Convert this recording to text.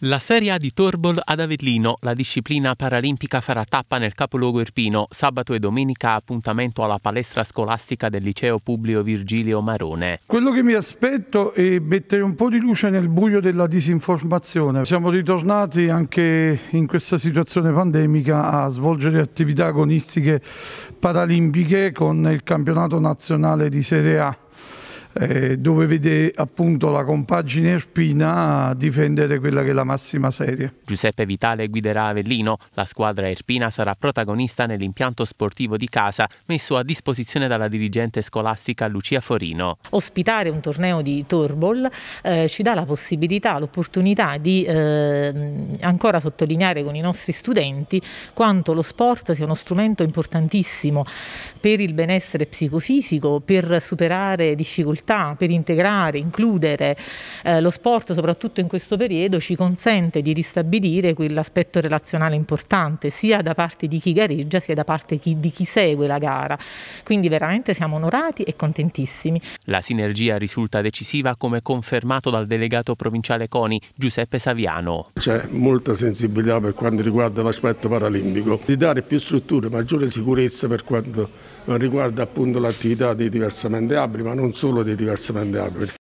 La Serie A di Torbol ad Avellino, la disciplina paralimpica farà tappa nel capoluogo irpino, sabato e domenica appuntamento alla palestra scolastica del liceo Publio Virgilio Marone. Quello che mi aspetto è mettere un po' di luce nel buio della disinformazione. Siamo ritornati anche in questa situazione pandemica a svolgere attività agonistiche paralimpiche con il campionato nazionale di Serie A eh, dove vede appunto la compagine erpina difendere quella che è la massima serie. Giuseppe Vitale guiderà Avellino, la squadra erpina sarà protagonista nell'impianto sportivo di casa messo a disposizione dalla dirigente scolastica Lucia Forino. Ospitare un torneo di Torbol eh, ci dà la possibilità, l'opportunità di eh, ancora sottolineare con i nostri studenti quanto lo sport sia uno strumento importantissimo per il benessere psicofisico, per superare difficoltà città per integrare, includere eh, lo sport, soprattutto in questo periodo, ci consente di ristabilire quell'aspetto relazionale importante, sia da parte di chi gareggia, sia da parte chi, di chi segue la gara. Quindi veramente siamo onorati e contentissimi. La sinergia risulta decisiva come confermato dal delegato provinciale CONI Giuseppe Saviano. C'è molta sensibilità per quanto riguarda l'aspetto paralimpico, di dare più strutture, maggiore sicurezza per quanto riguarda appunto l'attività dei diversamente abili, ma non solo dei diversamente abili,